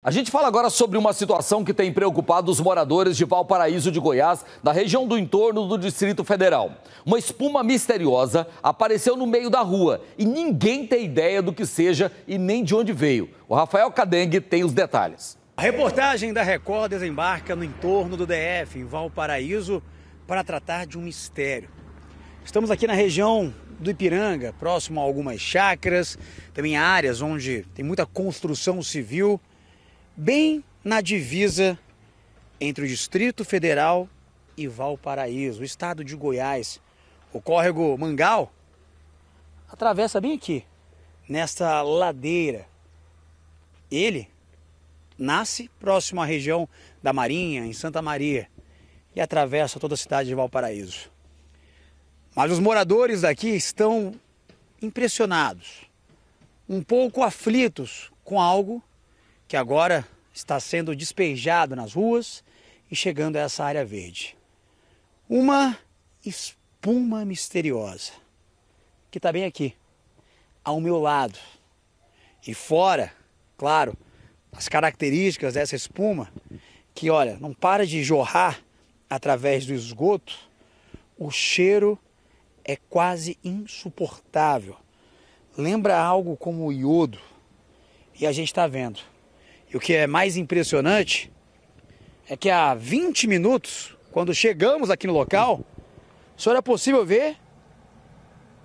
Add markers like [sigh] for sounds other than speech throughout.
A gente fala agora sobre uma situação que tem preocupado os moradores de Valparaíso de Goiás, da região do entorno do Distrito Federal. Uma espuma misteriosa apareceu no meio da rua e ninguém tem ideia do que seja e nem de onde veio. O Rafael Cadengue tem os detalhes. A reportagem da Record desembarca no entorno do DF, em Valparaíso, para tratar de um mistério. Estamos aqui na região do Ipiranga, próximo a algumas chacras, também áreas onde tem muita construção civil bem na divisa entre o Distrito Federal e Valparaíso, o estado de Goiás. O córrego Mangal atravessa bem aqui, nesta ladeira. Ele nasce próximo à região da Marinha, em Santa Maria, e atravessa toda a cidade de Valparaíso. Mas os moradores daqui estão impressionados, um pouco aflitos com algo que agora está sendo despejado nas ruas e chegando a essa área verde. Uma espuma misteriosa que está bem aqui, ao meu lado. E fora, claro, as características dessa espuma, que olha, não para de jorrar através do esgoto, o cheiro é quase insuportável. Lembra algo como o iodo. E a gente está vendo e o que é mais impressionante é que há 20 minutos, quando chegamos aqui no local, só era é possível ver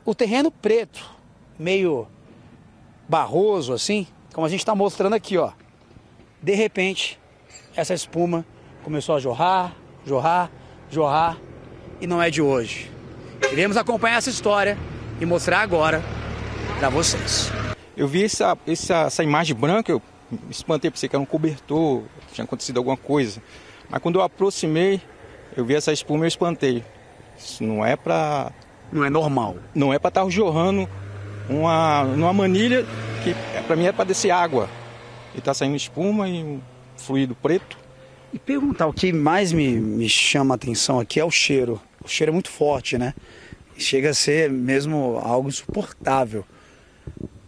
o terreno preto, meio barroso assim, como a gente está mostrando aqui, ó. De repente, essa espuma começou a jorrar, jorrar, jorrar, e não é de hoje. Iremos acompanhar essa história e mostrar agora para vocês. Eu vi essa, essa, essa imagem branca, eu espantei, pensei que era um cobertor, tinha acontecido alguma coisa. Mas quando eu aproximei, eu vi essa espuma e eu espantei. Isso não é pra. Não é normal. Não é pra estar tá jorrando uma, numa manilha que é, pra mim é pra descer água. E tá saindo espuma e um fluido preto. E perguntar, o que mais me, me chama a atenção aqui é o cheiro. O cheiro é muito forte, né? Chega a ser mesmo algo insuportável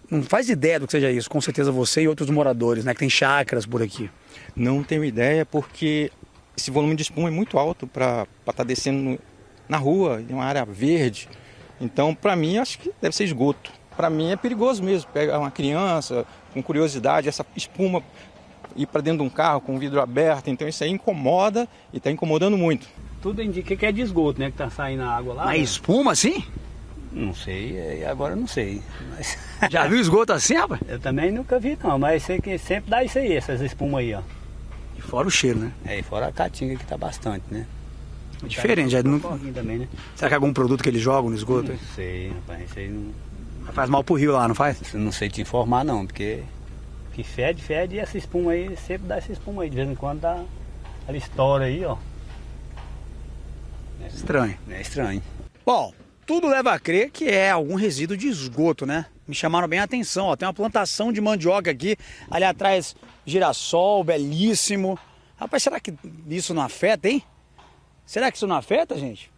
não faz ideia do que seja isso, com certeza você e outros moradores, né, que tem chacras por aqui. Não tenho ideia porque esse volume de espuma é muito alto para estar tá descendo na rua, em uma área verde. Então, para mim, acho que deve ser esgoto. Para mim é perigoso mesmo, pegar uma criança com curiosidade, essa espuma ir para dentro de um carro com o vidro aberto, então isso aí incomoda e está incomodando muito. Tudo indica que é de esgoto, né, que está saindo a água lá. Mas né? espuma, sim? Não sei, é, agora eu não sei. Mas... [laughs] Já viu esgoto assim, rapaz? Eu também nunca vi não, mas sei que sempre dá isso aí, essas espumas aí, ó. E fora o cheiro, né? É, e fora a caatinga que tá bastante, né? É diferente, já tá não... também, né? Será que é algum produto que eles jogam no esgoto? Não sei, rapaz, isso aí não... Faz mal pro rio lá, não faz? Não sei te informar não, porque... Que fede, fede, e essa espuma aí, sempre dá essa espuma aí, de vez em quando dá... Ela estoura aí, ó. É estranho. É estranho. Bom, tudo leva a crer que é algum resíduo de esgoto, né? Me chamaram bem a atenção, ó, tem uma plantação de mandioca aqui, ali atrás girassol, belíssimo. Rapaz, será que isso não afeta, hein? Será que isso não afeta, gente?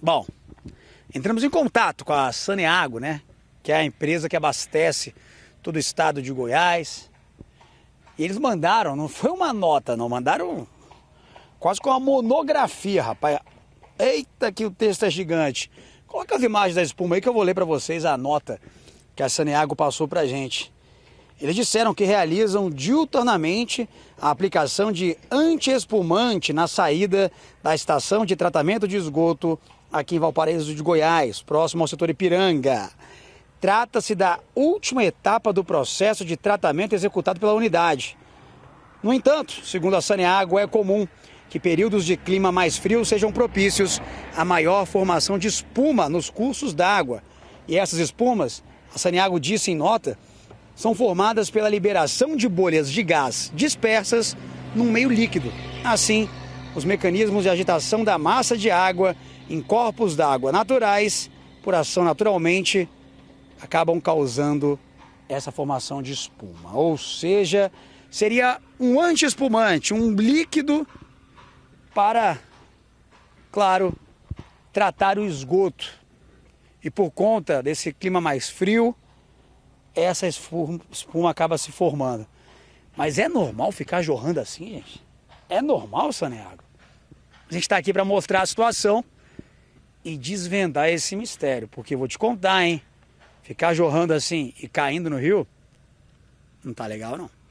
Bom, entramos em contato com a Saneago, né? Que é a empresa que abastece todo o estado de Goiás. E eles mandaram, não foi uma nota, não, mandaram quase com uma monografia, rapaz. Eita, que o texto é gigante. Coloca as imagens da espuma aí que eu vou ler para vocês a nota que a Saneago passou para a gente. Eles disseram que realizam diuturnamente a aplicação de antiespumante na saída da estação de tratamento de esgoto aqui em Valparaíso de Goiás, próximo ao setor Ipiranga. Trata-se da última etapa do processo de tratamento executado pela unidade. No entanto, segundo a Saneago, é comum que períodos de clima mais frio sejam propícios à maior formação de espuma nos cursos d'água. E essas espumas, a Saniago disse em nota, são formadas pela liberação de bolhas de gás dispersas num meio líquido. Assim, os mecanismos de agitação da massa de água em corpos d'água naturais, por ação naturalmente, acabam causando essa formação de espuma. Ou seja, seria um anti-espumante, um líquido para, claro, tratar o esgoto. E por conta desse clima mais frio, essa espuma acaba se formando. Mas é normal ficar jorrando assim, gente? É normal, Saneago? A gente está aqui para mostrar a situação e desvendar esse mistério. Porque vou te contar, hein? Ficar jorrando assim e caindo no rio, não tá legal não.